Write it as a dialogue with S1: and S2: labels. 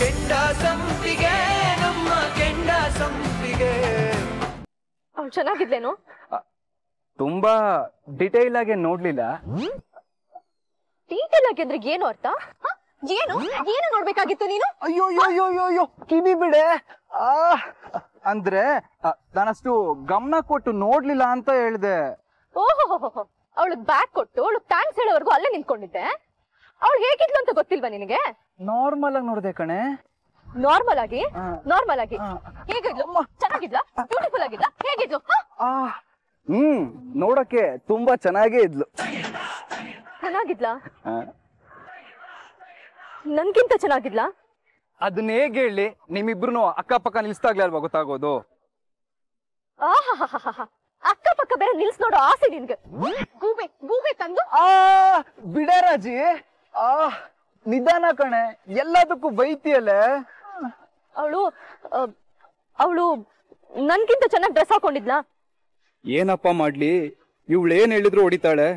S1: ಕೆಂಡ ಸಂಪಿಗೆ ನಮ್ಮ ಕೆಂಡ ಸಂಪಿಗೆ ಅವ್ನು ಚೆನ್ನಾಗಿದ್ಲೇನು ತುಂಬಾ ಡಿಟೇಲ್ ಆಗಿ ನೋಡ್ಲಿಲ್ಲ ಡೀಟೇಲ್ ಆಗಿ ಅಂದ್ರೆ ಏನು ಅರ್ಥ ಏನು ಏನು ನೋಡ್ಬೇಕಾಗಿತ್ತು ನೀನು ಅಯ್ಯೋ ಅಯ್ಯೋ ಅಯ್ಯೋ ಅಯ್ಯೋ ಕಿವಿ ಬಿಡೆ ಆ, ಅಂದ್ರೆ ನಾನಷ್ಟು ಗಮನ ಕೊಟ್ಟು ನೋಡ್ಲಿಲ್ಲ ಅಂತ ಹೇಳ್ದೆ ಓಹೋ ಅವಳು ಬ್ಯಾಗ್ ಕೊಟ್ಟು ಅವಳು ಥ್ಯಾಂಕ್ಸ್ ಹೇಳೋವರೆಗೂ ಅಲ್ಲೇ ನಿಂತ್ಕೊಂಡಿದ್ದೆ ಅವಳು ಹೇಗಿದ್ಲು ಅಂತ ಗೊತ್ತಿಲ್ವಾ ನಿನಗೆ ನಾರ್ಮಲ್ ಆಗಿ ನೋಡಿದೆ ಕಣೆ ನಾರ್ಮಲ್ ಆಗಿ ನಾರ್ಮಲ್ ಆಗಿ ಹೇಗಿದ್ಲು ಚೆನ್ನಾಗಿದ್ಲ ಬ್ಯೂಟಿಫುಲ್ ಆಗಿದ್ಲ ಹೇಗಿದ್ಲು ಹ್ಮ್ ನೋಡಕ್ಕೆ ತುಂಬಾ ಚೆನ್ನಾಗೇ ಇದ್ಲು ಚೆನ್ನಾಗಿದ್ಲ ನನ್ಗಿಂತ ಚೆನ್ನಾಗಿದ್ಲಾ ಅದನ್ನ ಹೇಗೆ ಹೇಳಿ ನಿಮ್ಮಿಬ್ರು ಅಕ್ಕಪಕ್ಕ ನಿಲ್ಸ್ತಾಗ್ಲೇ ಅಲ್ವಾ ಗೊತ್ತಾಗೋದು ಅಕ್ಕಪಕ್ಕ ಬೇರೆ ನಿಲ್ಸ್ ನೋಡೋ ಆಸೆ ನಿನ್ಗೆ ಆ ಬಿಡ ರಾಜಿ ಆ ನಿಧಾನ ಕಣೆ ಎಲ್ಲದಕ್ಕೂ ಬೈತಿಯಲ್ಲ ಅವಳು ಅವಳು ನನ್ಗಿಂತ ಚೆನ್ನಾಗಿ ಡ್ರೆಸ್ ಹಾಕೊಂಡಿದ್ಲಾ ಏನಪ್ಪ ಮಾಡ್ಲಿ ಇವಳು ಏನ್ ಹೇಳಿದ್ರು ಹೊಡಿತಾಳೆ